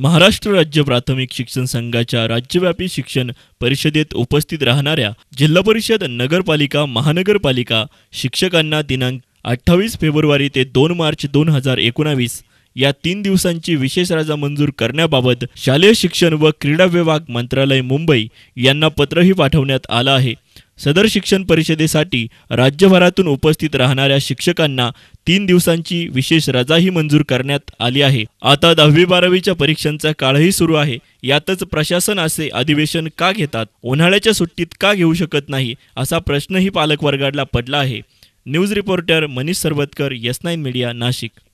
महाराष्ट्र राज्य प्राथमिक शिक्षण संघाच्या राज्यव्यापी शिक्षण परिषदेत उपस्थित राहणाऱ्या जिल्हा परिषद नगरपालिका महानगरपालिका शिक्षकांना दिनांक अठ्ठावीस फेब्रुवारी ते दोन मार्च दोन हजार एकोणावीस या तीन दिवसांची विशेष राजा मंजूर करण्याबाबत शालेय शिक्षण व क्रीडा विभाग मंत्रालय मुंबई यांना पत्रही पाठवण्यात आलं आहे सदर शिक्षण परिषदेसाठी राज्यभरातून उपस्थित राहणाऱ्या शिक्षकांना तीन दिवसांची विशेष रजाही मंजूर करण्यात आली आहे आता दहावी बारावीच्या परीक्षांचा काळही सुरू आहे यातच प्रशासन असे अधिवेशन का घेतात उन्हाळ्याच्या सुट्टीत का घेऊ शकत नाही असा प्रश्नही पालकवर्गाला पडला आहे news reporter Manish Sarvatkar yes media Nashik